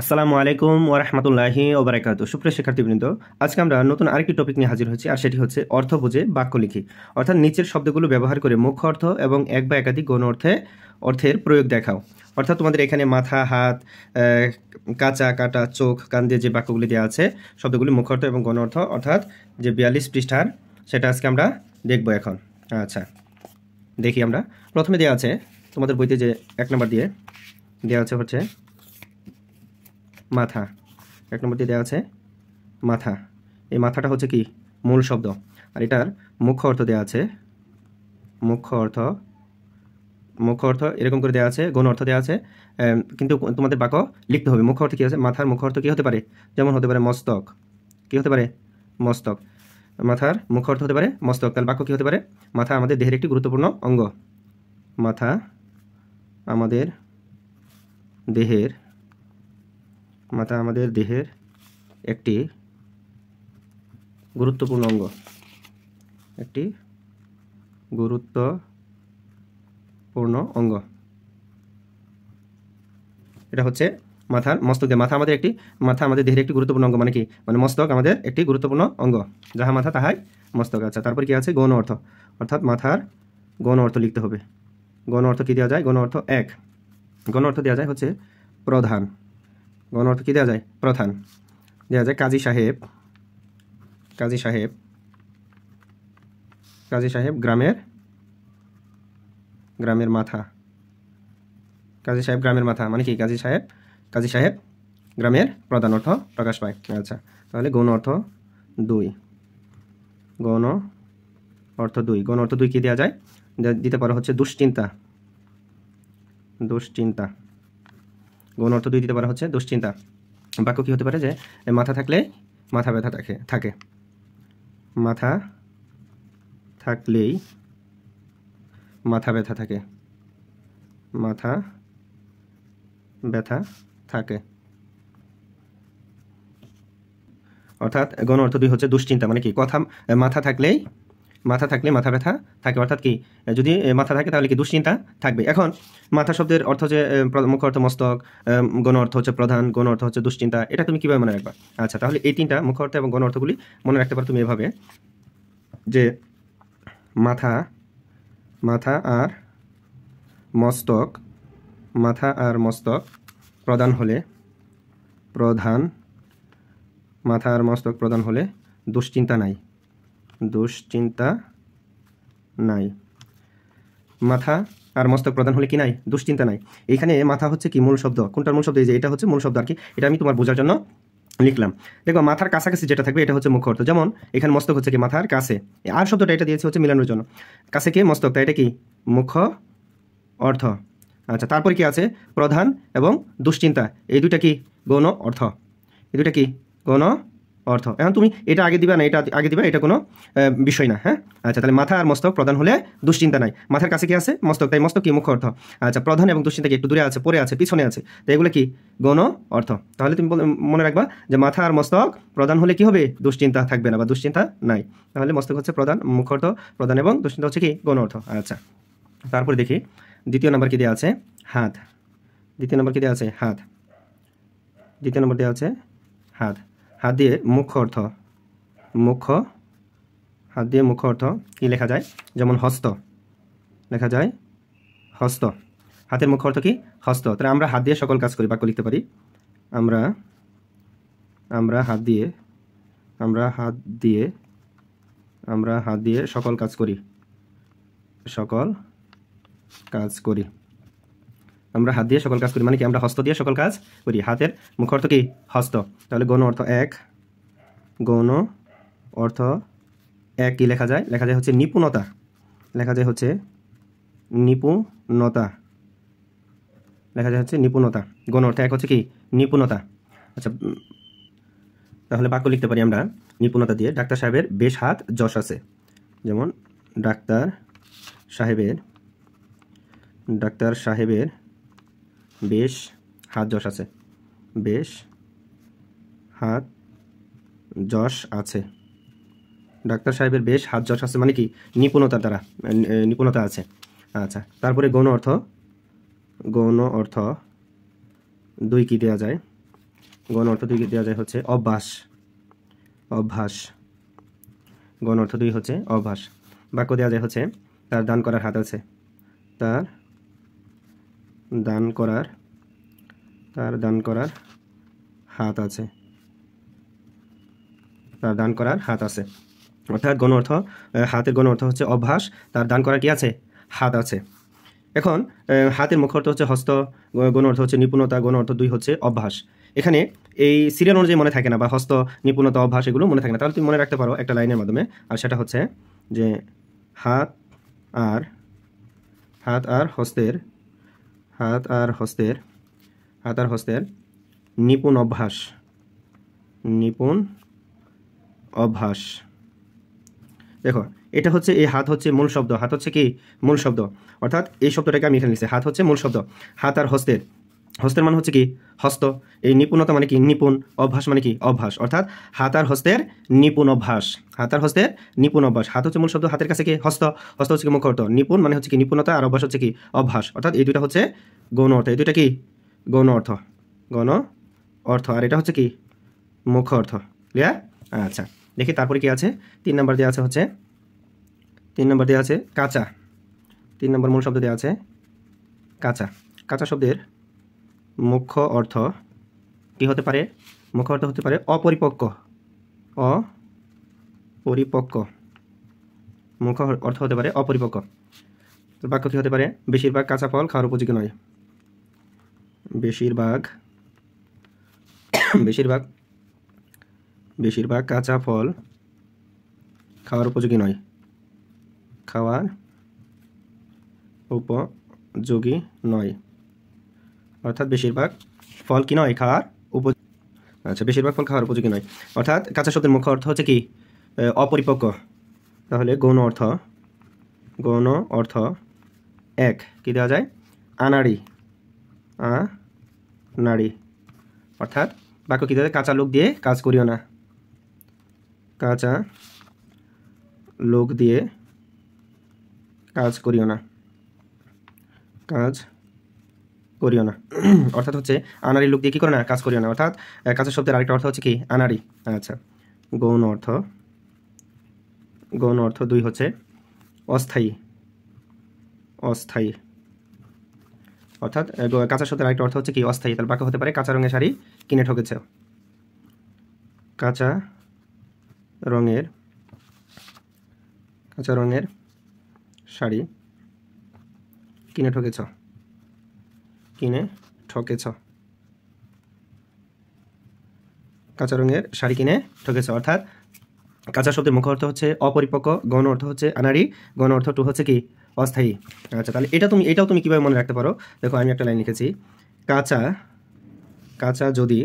আসসালামু আলাইকুম ওরহমতুল্লাহি ওবরাকাত সুপ্রিয় শিক্ষার্থীবৃন্দ আজকে আমরা নতুন আরেকটি টপিক নিয়ে হাজির হচ্ছি আর সেটি হচ্ছে অর্থ বুঝে বাক্য লিখি অর্থাৎ নিচের শব্দগুলো ব্যবহার করে মুখ্য অর্থ এবং এক বা একাধিক গণ অর্থে অর্থের প্রয়োগ দেখাও অর্থাৎ তোমাদের এখানে মাথা হাত কাঁচা কাটা চোখ কান্দে যে বাক্যগুলি দেওয়া আছে শব্দগুলি মুখ্য অর্থ এবং গণ অর্থ অর্থাৎ যে বিয়াল্লিশ পৃষ্ঠার সেটা আজকে আমরা দেখব এখন আচ্ছা দেখি আমরা প্রথমে দেওয়া আছে তোমাদের বইতে যে এক নম্বর দিয়ে দেওয়া আছে হচ্ছে মাথা এক নম্বরটি দেওয়া আছে মাথা এই মাথাটা হচ্ছে কি মূল শব্দ আর এটার মুখ্য অর্থ দেওয়া আছে মুখ্য অর্থ মুখ্য অর্থ এরকম করে দেওয়া আছে গণ অর্থ দেওয়া আছে কিন্তু তোমাদের বাক্য লিখতে হবে মুখ্য অর্থ কী আছে মাথার মুখ্য অর্থ কী হতে পারে যেমন হতে পারে মস্তক কী হতে পারে মস্তক মাথার মুখ্য অর্থ হতে পারে মস্তক তাহলে বাক্য কী হতে পারে মাথা আমাদের দেহের একটি গুরুত্বপূর্ণ অঙ্গ মাথা আমাদের দেহের মাথা আমাদের দেহের একটি গুরুত্বপূর্ণ অঙ্গ একটি গুরুত্বপূর্ণ অঙ্গ এটা হচ্ছে মাথার মস্তকে মাথা আমাদের একটি মাথা আমাদের দেহের একটি গুরুত্বপূর্ণ অঙ্গ মানে কি মানে মস্তক আমাদের একটি গুরুত্বপূর্ণ অঙ্গ যাহা মাথা তাহাই মস্তক আচ্ছা তারপর কি আছে গৌণ অর্থ অর্থাৎ মাথার গৌণ অর্থ লিখতে হবে গণ অর্থ কী দেওয়া যায় গণ অর্থ এক গণ অর্থ দেওয়া যায় হচ্ছে প্রধান গণ অর্থ কী দেওয়া যায় প্রধান দেওয়া যায় কাজী সাহেব কাজী সাহেব কাজী সাহেব গ্রামের গ্রামের মাথা কাজী সাহেব গ্রামের মাথা মানে কি কাজী সাহেব কাজী সাহেব গ্রামের প্রধান অর্থ প্রকাশ পায় আচ্ছা তাহলে গণ অর্থ দুই গণ অর্থ দুই গণ অর্থ দুই কী দেওয়া যায় দিতে পারো হচ্ছে দুশ্চিন্তা দুশ্চিন্তা গুণ অর্থ দুই দিতে পারা হচ্ছে দুশ্চিন্তা বাক্য কি হতে পারে যে মাথা থাকলে মাথা ব্যথা থাকে থাকে মাথা থাকলেই মাথা ব্যথা থাকে মাথা ব্যথা থাকে অর্থাৎ গণ অর্থ দুই হচ্ছে দুশ্চিন্তা মানে কি কথা মাথা থাকলেই মাথা থাকলে মাথা ব্যথা থাকে অর্থাৎ কি যদি মাথা থাকে তাহলে কি দুশ্চিন্তা থাকবে এখন মাথা শব্দের অর্থ হচ্ছে মুখ্য অর্থ মস্তক গণ অর্থ হচ্ছে প্রধান গণ অর্থ হচ্ছে দুশ্চিন্তা এটা তুমি কীভাবে মনে রাখবা আচ্ছা তাহলে এই তিনটা মুখ্য অর্থ এবং গণ অর্থগুলি মনে রাখতে পারো তুমি এভাবে যে মাথা মাথা আর মস্তক মাথা আর মস্তক প্রদান হলে প্রধান মাথা আর মস্তক প্রদান হলে দুশ্চিন্তা নাই দুশ্চিন্তা নাই মাথা আর মস্তক প্রধান হলে কি নাই দুশ্চিন্তা নাই এখানে মাথা হচ্ছে কি মূল শব্দ কোনটার মূল শব্দ এই যে এটা হচ্ছে মূল শব্দ আর কি এটা আমি তোমার বোঝার জন্য লিখলাম দেখো মাথার কাছাকাছি যেটা থাকবে এটা হচ্ছে মুখ্য অর্থ যেমন এখানে মস্তক হচ্ছে কি মাথার কাছে আর শব্দটা এটা দিয়েছে হচ্ছে মিলানোর জন্য কাছে কি তাই এটা কি মুখ্য অর্থ আচ্ছা তারপরে কি আছে প্রধান এবং দুশ্চিন্তা এই দুটা কি গৌণ অর্থ এই দুটা কি গৌণ অর্থ এখন তুমি এটা আগে দিবা না এটা আগে দিবা এটা কোনো বিষয় না হ্যাঁ আচ্ছা তাহলে মাথা আর মস্তক প্রধান হলে দুশ্চিন্তা নাই মাথার কাছে কি আছে মস্তক তাই মস্তক কি মুখ্য অর্থ আচ্ছা প্রধান এবং দুশ্চিন্তা কি একটু দূরে আছে পরে আছে পিছনে আছে তো এগুলো কি গণ অর্থ তাহলে তুমি মনে রাখবা যে মাথা আর মস্তক প্রধান হলে কি হবে দুশ্চিন্তা থাকবে না বা দুশ্চিন্তা নাই তাহলে মস্তক হচ্ছে প্রধান মুখ্য অর্থ প্রধান এবং দুশ্চিন্তা হচ্ছে কি গণ অর্থ আচ্ছা তারপরে দেখি দ্বিতীয় নম্বর কি দেওয়া আছে হাত দ্বিতীয় নম্বর কি দেওয়া আছে হাত দ্বিতীয় নম্বর দেওয়া আছে হাত হাত দিয়ে মুখ্য অর্থ মুখ্য হাত দিয়ে মুখ্য অর্থ কী লেখা যায় যেমন হস্ত লেখা যায় হস্ত হাতের মুখ্য অর্থ কি হস্ত তাহলে আমরা হাত দিয়ে সকল কাজ করি বাক্য লিখতে পারি আমরা আমরা হাত দিয়ে আমরা হাত দিয়ে আমরা হাত দিয়ে সকল কাজ করি সকল কাজ করি আমরা হাত দিয়ে সকল কাজ করি মানে কি আমরা হস্ত দিয়ে সকল কাজ করি হাতের মুখ অর্থ কি হস্ত তাহলে গণ অর্থ এক গণ অর্থ এক কি লেখা যায় লেখা যায় হচ্ছে নিপুণতা লেখা যায় হচ্ছে নিপুণতা লেখা যায় হচ্ছে নিপুণতা গণ অর্থ এক হচ্ছে কি নিপুণতা আচ্ছা তাহলে বাক্য লিখতে পারি আমরা নিপুণতা দিয়ে ডাক্তার সাহেবের বেশ হাত যশ আছে যেমন ডাক্তার সাহেবের ডাক্তার সাহেবের বেশ হাত যশ আছে বেশ হাত যশ আছে ডাক্তার সাহেবের বেশ হাত যশ আছে মানে কি নিপুণতা দ্বারা নিপুণতা আছে আচ্ছা তারপরে গৌণ অর্থ গৌণ অর্থ দুই কি দেওয়া যায় গণ অর্থ দুই কি দেওয়া যায় হচ্ছে অভ্যাস অভ্যাস গণ অর্থ দুই হচ্ছে অভ্যাস বাক্য দেওয়া যায় হচ্ছে তার দান করার হাত আছে তার দান করার তার দান করার হাত আছে তার দান করার হাত আছে অর্থাৎ গণ অর্থ হাতের গণ অর্থ হচ্ছে অভ্যাস তার দান করার কি আছে হাত আছে এখন হাতের মুখ অর্থ হচ্ছে হস্ত গণ অর্থ হচ্ছে নিপুণতা গণ অর্থ দুই হচ্ছে অভ্যাস এখানে এই সিরিয়াল অনুযায়ী মনে থাকে না বা হস্ত নিপুণতা অভ্যাস এগুলো মনে থাকে না তাহলে তুমি মনে রাখতে পারো একটা লাইনের মাধ্যমে আর সেটা হচ্ছে যে হাত আর হাত আর হস্তের হাত আর হস্তের হাত আর হস্তের নিপুণ অভ্যাস নিপুণ অভ্যাস দেখো এটা হচ্ছে এই হাত হচ্ছে মূল শব্দ হাত হচ্ছে কি মূল শব্দ অর্থাৎ এই শব্দটাকে আমি এখানে লিখছি হাত হচ্ছে মূল শব্দ হাত আর হস্তের হস্তের মানে হচ্ছে কি হস্ত এই নিপুণতা মানে কি নিপুণ অভ্যাস মানে কি অভ্যাস অর্থাৎ হাত আর হস্তের নিপুণ অভ্যাস হাত আর হস্তের নিপুণ অভ্যাস হাত হচ্ছে মূল শব্দ হাতের কাছে কি হস্ত হস্ত হচ্ছে কি মুখ অর্থ নিপুণ মানে হচ্ছে কি নিপুণতা আর অভ্যাস হচ্ছে কি অভ্যাস অর্থাৎ এই দুটা হচ্ছে গৌণ অর্থ এই দুটা কি গৌণ অর্থ গণ অর্থ আর এটা হচ্ছে কি মুখ অর্থ ক্লিয়ার আচ্ছা দেখি তারপরে কি আছে তিন নম্বর দেওয়া আছে হচ্ছে তিন নম্বর দেওয়া আছে কাঁচা তিন নম্বর মূল শব্দ দেওয়া আছে কাঁচা কাঁচা শব্দের মুখ্য অর্থ কি হতে পারে মুখ্য অর্থ হতে পারে অপরিপক্ক অপরিপক্ক মুখ্য অর্থ হতে পারে অপরিপক্ক বাক্য কী হতে পারে বেশিরভাগ কাঁচা ফল খাওয়ার উপযোগী নয় বেশিরভাগ বেশিরভাগ বেশিরভাগ কাঁচা ফল খাওয়ার উপযোগী নয় খাওয়ার উপযোগী নয় অর্থাৎ বেশিরভাগ ফল কি নয় খাওয়ার উপযোগী আচ্ছা বেশিরভাগ ফল খাওয়ার উপযোগী নয় অর্থাৎ কাঁচা শব্দের মুখ্য অর্থ হচ্ছে কি অপরিপক্ক তাহলে গৌণ অর্থ গৌণ অর্থ এক কি দেওয়া যায় আনাড়ি আ নাড়ি অর্থাৎ বাক্য কী দেওয়া যায় কাঁচা লোক দিয়ে কাজ করিও না কাঁচা লোক দিয়ে কাজ করিও না কাজ করিও না অর্থাৎ হচ্ছে আনারি লোক দিয়ে কী করে না কাজ করিও না অর্থাৎ কাজের শব্দের আরেকটা অর্থ হচ্ছে কি আনারি আচ্ছা গৌণ অর্থ গৌণ অর্থ দুই হচ্ছে অস্থায়ী অস্থায়ী অর্থাৎ কাঁচা শব্দের আরেকটা অর্থ হচ্ছে কি অস্থায়ী তাহলে বাক্য হতে পারে কাঁচা রঙের শাড়ি কিনে ঠকেছে কাঁচা রঙের কাঁচা রঙের শাড়ি কিনে ঠকেছ কিনে ঠকেছ কাঁচা রঙের শাড়ি কিনে ঠকেছ অর্থাৎ কাঁচা শব্দের মুখ অর্থ হচ্ছে অপরিপক্ক গণ অর্থ হচ্ছে আনারি গণ অর্থ টু হচ্ছে কি অস্থায়ী আচ্ছা তাহলে এটা তুমি এটাও তুমি কীভাবে মনে রাখতে পারো দেখো আমি একটা লাইন লিখেছি কাঁচা কাঁচা যদি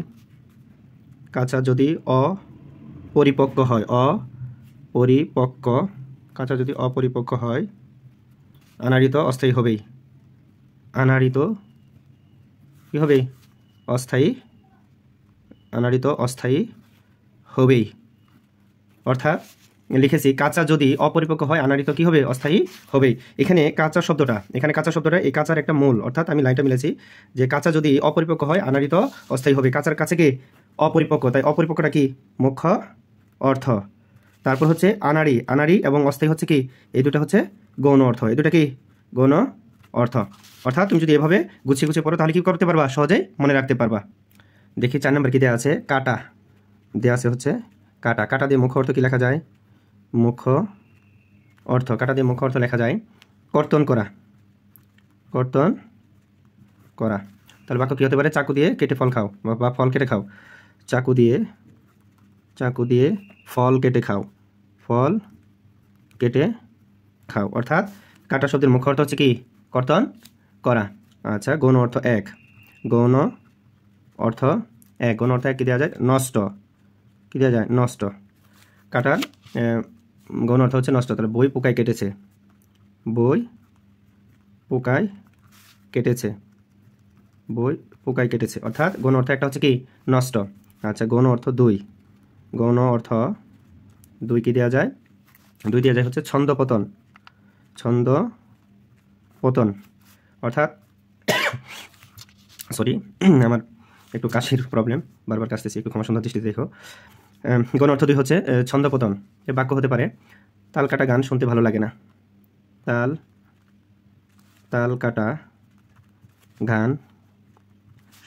কাঁচা যদি অপরিপক্ক হয় অপরিপক্ক কাঁচা যদি অপরিপক্ক হয় আনারিত অস্থায়ী হবেই আনারিত কী হবে অস্থায়ী অনারিত অস্থায়ী হবেই অর্থাৎ লিখেছি কাঁচা যদি অপরিপক্ক হয় আনারিত কি হবে অস্থায়ী হবেই এখানে কাঁচা শব্দটা এখানে কাঁচা শব্দটা এই কাঁচার একটা মূল অর্থাৎ আমি লাইনটা মিলেছি যে কাঁচা যদি অপরিপক্ক হয় আনারিত অস্থায়ী হবে কাঁচার কাছে কি অপরিপক্ক তাই অপরিপক্কটা কি মুখ্য অর্থ তারপর হচ্ছে আনারি আনারি এবং অস্থায়ী হচ্ছে কি এই দুটা হচ্ছে গৌণ অর্থ এই দুটা কি গৌণ অর্থ অর্থাৎ তুমি যদি এভাবে গুছিয়ে গুছিয়ে পড়ো তাহলে কী করতে পারবা সহজেই মনে রাখতে পারবা দেখি চার নম্বর কী দেওয়া আছে কাটা দেওয়া আছে হচ্ছে কাটা কাটা দিয়ে মুখ অর্থ কী লেখা যায় মুখ অর্থ কাটা দিয়ে মুখ অর্থ লেখা যায় কর্তন করা কর্তন করা তাহলে বাক্য কী হতে পারে চাকু দিয়ে কেটে ফল খাও বা ফল কেটে খাও চাকু দিয়ে চাকু দিয়ে ফল কেটে খাও ফল কেটে খাও অর্থাৎ কাটা শব্দের মুখ্য অর্থ হচ্ছে কি কর্তন করা আচ্ছা গৌণ অর্থ এক গৌণ অর্থ এক গৌণ অর্থ এক কী দেওয়া যায় নষ্ট কী দেওয়া যায় নষ্ট কাটা গৌণ অর্থ হচ্ছে নষ্ট তাহলে বই পোকায় কেটেছে বই পোকায় কেটেছে বই পোকায় কেটেছে অর্থাৎ গৌণ অর্থ একটা হচ্ছে কি নষ্ট আচ্ছা গৌণ অর্থ দুই গৌণ অর্থ দুই কী দেওয়া যায় দুই দেওয়া যায় হচ্ছে ছন্দ পতন ছন্দ পতন অর্থাৎ সরি আমার একটু কাশির প্রবলেম বারবার কাশতেছি একটু ক্ষমা সুন্দর দৃষ্টিতে দেখো গণ অর্থ দুই হচ্ছে ছন্দপতন এ বাক্য হতে পারে তাল কাটা গান শুনতে ভালো লাগে না তাল তাল কাটা গান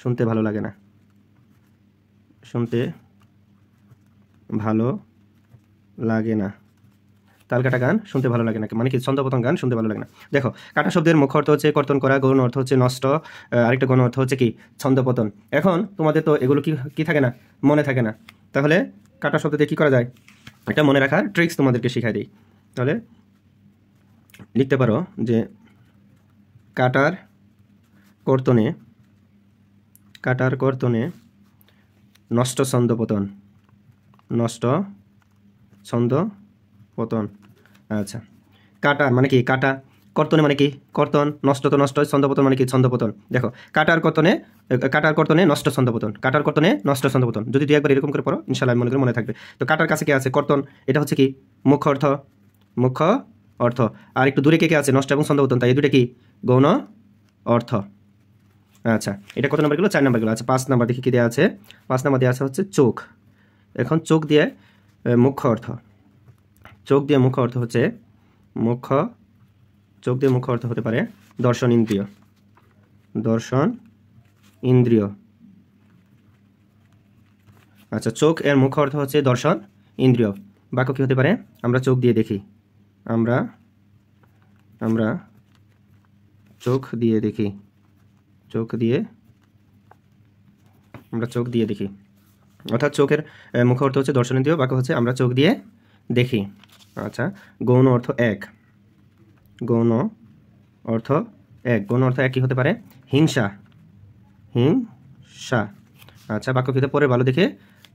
শুনতে ভালো লাগে না শুনতে ভালো লাগে না তালকাটা গান শুনতে ভালো লাগে না মানে কি ছন্দপতন গান শুনতে ভালো লাগে না দেখো কাটা শব্দের মুখ অর্থ হচ্ছে কর্তন করা গৌণ অর্থ হচ্ছে নষ্ট আরেকটা গৌণ অর্থ হচ্ছে কি ছন্দপতন এখন তোমাদের তো এগুলো কি কি থাকে না মনে থাকে না তাহলে কাটা শব্দতে কী করা যায় এটা মনে রাখার ট্রিক্স তোমাদেরকে শিখাই দিই তাহলে লিখতে পারো যে কাটার কর্তনে কাটার কর্তনে নষ্ট ছন্দপতন নষ্ট ছন্দ পতন আচ্ছা কাটা মানে কি কাটা কর্তনে মানে কি কর্তন নষ্ট তো নষ্ট ছন্দপতন মানে কি ছন্দপতন দেখো কাটার কর্তনে কাটার কর্তনে নষ্ট ছন্দপতন কাটার কর্তনে নষ্ট ছন্দপতন যদি তুই একবার এরকম করে পড়ো ইনশাল্লাহ মনে করে মনে থাকবে তো কাটার কাছে কে আছে কর্তন এটা হচ্ছে কি মুখ্য অর্থ মুখ্য অর্থ আর একটু দূরে কে কে আছে নষ্ট এবং ছন্দপতন তাই এই দুটো কি গৌণ অর্থ আচ্ছা এটা কত নাম্বার গেলো চার নাম্বার গেলো আচ্ছা পাঁচ নাম্বার দেখি কী দেওয়া আছে পাঁচ নাম্বার দেওয়া আছে হচ্ছে চোখ এখন চোখ দিয়ে মুখ্য অর্থ চোখ দিয়ে মুখ্য অর্থ হচ্ছে মুখ্য চোখ দিয়ে মুখ্য অর্থ হতে পারে দর্শন ইন্দ্রিয় দর্শন ইন্দ্রিয় আচ্ছা চোখ এর মুখ্য অর্থ হচ্ছে দর্শন ইন্দ্রিয় বাক্য কী হতে পারে আমরা চোখ দিয়ে দেখি আমরা আমরা চোখ দিয়ে দেখি চোখ দিয়ে আমরা চোখ দিয়ে দেখি অর্থাৎ চোখের মুখ্য অর্থ হচ্ছে দর্শন ইন্দ্রিয় বাক্য হচ্ছে আমরা চোখ দিয়ে দেখি আচ্ছা গৌণ অর্থ এক গৌণ অর্থ এক গৌণ অর্থ এক কী হতে পারে হিংসা হিংসা আচ্ছা বাক্য কিন্তু পরে ভালো দেখে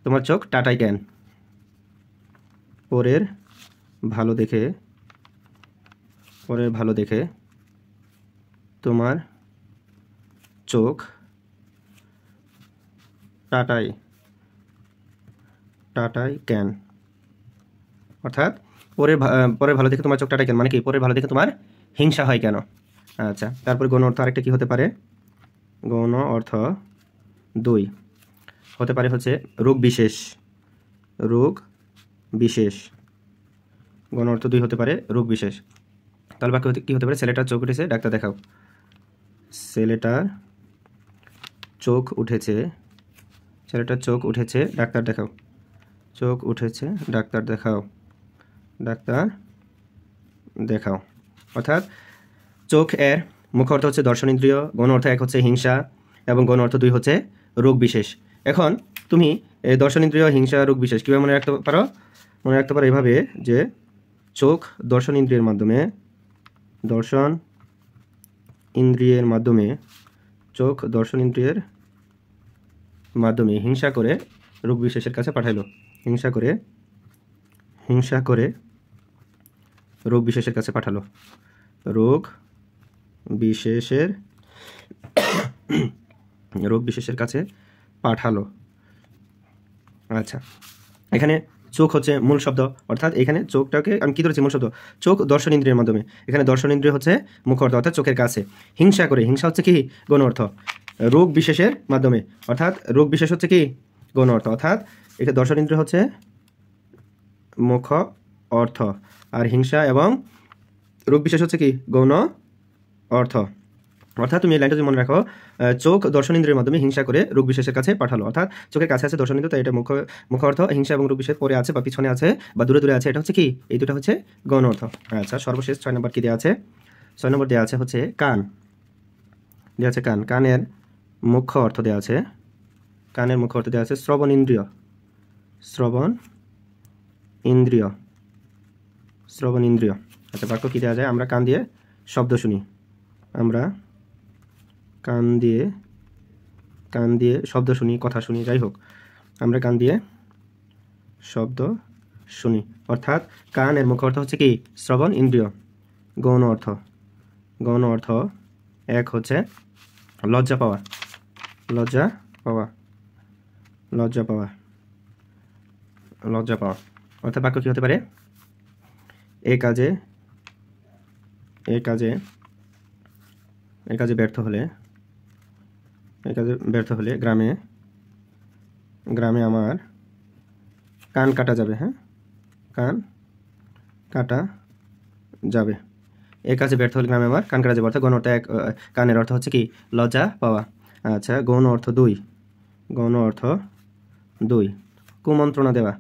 তোমার চোখ টাটাই জ্ঞান পরের ভালো দেখে পরের ভালো দেখে তোমার চোখ টাটাই টাটাই ক্যান অর্থাৎ পরে পরে ভালো দেখে তোমার চোখটা কেন মানে কি পরে ভালো দেখে তোমার হিংসা হয় কেন আচ্ছা তারপরে গৌণ অর্থ আরেকটা কী হতে পারে গৌণ অর্থ দুই হতে পারে হচ্ছে রোগ বিশেষ রোগ বিশেষ গণ অর্থ দুই হতে পারে রোগ বিশেষ তাহলে বাকি কী হতে পারে ছেলেটার চোখ উঠেছে ডাক্তার দেখাও ছেলেটার চোখ উঠেছে ছেলেটার চোখ উঠেছে ডাক্তার দেখাও চোখ উঠেছে ডাক্তার দেখাও ডাক্তার দেখাও অর্থাৎ চোখ এর মুখ অর্থ হচ্ছে দর্শন ইন্দ্রিয় গণ অর্থ এক হচ্ছে হিংসা এবং গণ অর্থ দুই হচ্ছে রোগ বিশেষ এখন তুমি দর্শন ইন্দ্রিয় হিংসা রোগ বিশেষ কীভাবে মনে রাখতে পারো মনে রাখতে পারো এভাবে যে চোখ দর্শন ইন্দ্রিয়ের মাধ্যমে দর্শন ইন্দ্রিয়ের মাধ্যমে চোখ দর্শন ইন্দ্রিয়ের মাধ্যমে হিংসা করে রোগ বিশেষের কাছে পাঠাইল হিংসা করে হিংসা করে রোগ বিশেষের কাছে পাঠালো রোগ বিশেষের রোগ বিশেষের কাছে পাঠালো আচ্ছা এখানে চোখ হচ্ছে মূল শব্দ অর্থাৎ এখানে চোখটাকে আমি কী ধরেছি মূল শব্দ চোখ দর্শন ইন্দ্রিয়ের মাধ্যমে এখানে দর্শন ইন্দ্রিয় হচ্ছে মুখ অর্থ অর্থাৎ চোখের কাছে হিংসা করে হিংসা হচ্ছে কি গণ অর্থ রোগ বিশেষের মাধ্যমে অর্থাৎ রোগ বিশেষ হচ্ছে কি গণ অর্থ অর্থাৎ এখানে দর্শন ইন্দ্রিয় হচ্ছে মুখ অর্থ আর হিংসা এবং রোগ বিশেষ হচ্ছে কি গৌণ অর্থ অর্থাৎ তুমি এই লাইনটা যদি মনে রাখো চোখ দর্শনেন্দ্রের মাধ্যমে হিংসা করে রোগ বিশেষের কাছে পাঠালো অর্থাৎ চোখের কাছে আছে দর্শনেন্দ্র তাই এটা মুখ মুখ অর্থ হিংসা এবং রোগ বিশেষ পরে আছে বা পিছনে আছে বা দূরে দূরে আছে এটা হচ্ছে কি এই দুটো হচ্ছে গৌণ অর্থ আচ্ছা সর্বশেষ ছয় নম্বর কী দেওয়া আছে ছয় নম্বর দেওয়া আছে হচ্ছে কান দেওয়া আছে কান কানের মুখ্য অর্থ দেওয়া আছে কানের মুখ্য অর্থ দেওয়া আছে শ্রবণ ইন্দ্রিয় শ্রবণ ইন্দ্রিয় শ্রবণ ইন্দ্রিয় আচ্ছা বাক্য কী দেওয়া যায় আমরা কান দিয়ে শব্দ শুনি আমরা কান দিয়ে কান দিয়ে শব্দ শুনি কথা শুনি যাই হোক আমরা কান দিয়ে শব্দ শুনি অর্থাৎ কানের মুখ মুখ্য অর্থ হচ্ছে কি শ্রবণ ইন্দ্রিয় গৌণ অর্থ গৌণ অর্থ এক হচ্ছে লজ্জা পাওয়া লজ্জা পাওয়া লজ্জা পাওয়া লজ্জা পাওয়া অর্থাৎ বাক্য কী হতে পারে এ কাজে এ কাজে এ কাজে ব্যর্থ হলে এ কাজে ব্যর্থ হলে গ্রামে গ্রামে আমার কান কাটা যাবে হ্যাঁ কান কাটা যাবে এ কাজে ব্যর্থ হলে গ্রামে আমার কান কাটা যাবে অর্থাৎ গৌণ অর্থ এক কানের অর্থ হচ্ছে কি লজ্জা পাওয়া আচ্ছা গৌণ অর্থ দুই গৌণ অর্থ দুই কুমন্ত্রণা দেওয়া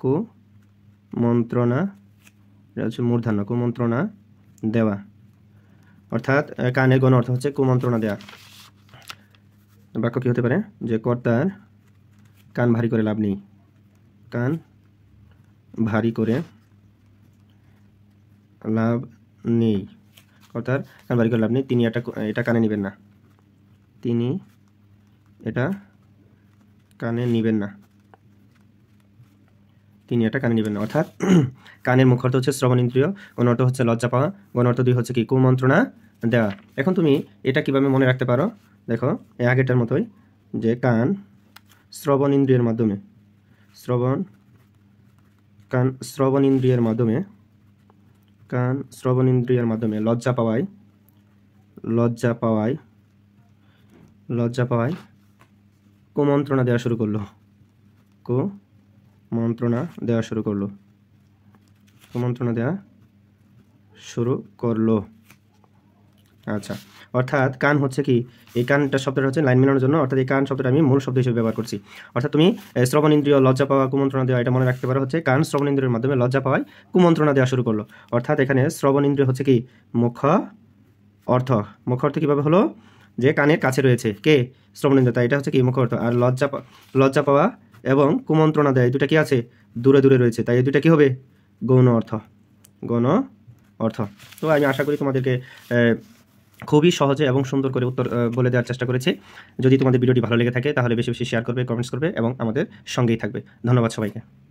কুমন্ত্রণা এটা হচ্ছে মূর্ধান্য কুমন্ত্রণা দেওয়া অর্থাৎ কানে গণ অর্থ হচ্ছে কুমন্ত্রণা দেওয়া বাক্য কী হতে পারে যে কর্তার কান ভারী করে লাভ নেই কান ভারী করে লাভ নেই অর্থাৎ কান ভারী করে লাভ নেই তিনি এটা এটা কানে নেবেন না তিনি এটা কানে নেবেন না তিনি এটা কানে নেবেন না অর্থাৎ কানের মুখর্থ হচ্ছে শ্রবণ ইন্দ্রিয় গণর্থ হচ্ছে লজ্জা পাওয়া গণর্থ দুই হচ্ছে কি কুমন্ত্রণা দেওয়া এখন তুমি এটা কিভাবে মনে রাখতে পারো দেখো আগেটার মতোই যে কান শ্রবণ ইন্দ্রিয়ের মাধ্যমে শ্রবণ কান শ্রবণ ইন্দ্রিয়ের মাধ্যমে কান শ্রবণ ইন্দ্রিয়ের মাধ্যমে লজ্জা পাওয়ায় লজ্জা পাওয়ায় লজ্জা পাওয়ায় কুমন্ত্রণা দেওয়া শুরু করলো কো মন্ত্রণা দেওয়া শুরু করলো মন্ত্রণা দেওয়া শুরু করলো আচ্ছা অর্থাৎ কান হচ্ছে কি এই কানটা শব্দটা হচ্ছে লাইন মেলানোর জন্য অর্থাৎ এই কান শব্দটা আমি মূল শব্দ হিসেবে ব্যবহার করছি অর্থাৎ তুমি শ্রবণ ইন্দ্রিয় লজ্জা পাওয়া কুমন্ত্রণা দেওয়া এটা মনে রাখতে পারো হচ্ছে কান শ্রবণ ইন্দ্রিয়ের মাধ্যমে লজ্জা পাওয়ায় কুমন্ত্রণা দেওয়া শুরু করলো অর্থাৎ এখানে শ্রবণ ইন্দ্রিয় হচ্ছে কি মুখ অর্থ মুখ অর্থ কীভাবে হলো যে কানের কাছে রয়েছে কে শ্রবণ ইন্দ্রিয় তাই এটা হচ্ছে কি মুখ অর্থ আর লজ্জা লজ্জা পাওয়া এবং কুমন্ত্রণা দেয় দুটা কি আছে দূরে দূরে রয়েছে তাই এই দুটা কি হবে গৌণ অর্থ গৌণ অর্থ তো আমি আশা করি তোমাদেরকে খুবই সহজে এবং সুন্দর করে উত্তর বলে দেওয়ার চেষ্টা করেছি যদি তোমাদের ভিডিওটি ভালো লেগে থাকে তাহলে বেশি বেশি শেয়ার করবে কমেন্টস করবে এবং আমাদের সঙ্গেই থাকবে ধন্যবাদ সবাইকে